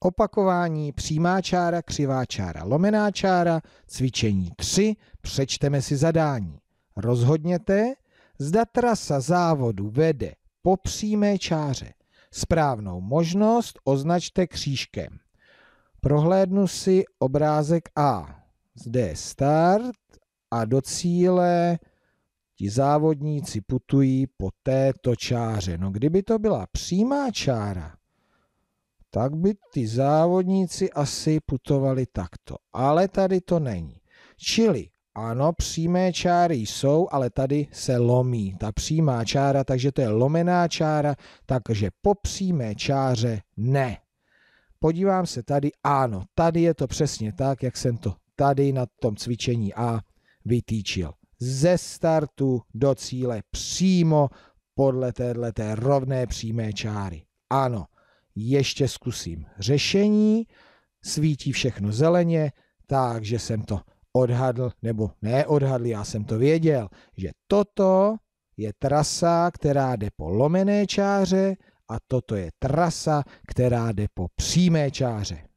opakování, přímá čára, křivá čára, lomená čára, cvičení 3, přečteme si zadání. Rozhodněte, zda trasa závodu vede po přímé čáře. Správnou možnost označte křížkem. Prohlédnu si obrázek A. Zde je start a do cíle ti závodníci putují po této čáře. No kdyby to byla přímá čára, tak by ty závodníci asi putovali takto. Ale tady to není. Čili ano, přímé čáry jsou, ale tady se lomí ta přímá čára, takže to je lomená čára, takže po přímé čáře ne. Podívám se tady, ano, tady je to přesně tak, jak jsem to tady na tom cvičení A vytýčil. Ze startu do cíle přímo podle téhleté rovné přímé čáry. Ano, ještě zkusím řešení, svítí všechno zeleně, takže jsem to odhadl, nebo neodhadl, já jsem to věděl, že toto je trasa, která jde po lomené čáře a toto je trasa, která jde po přímé čáře.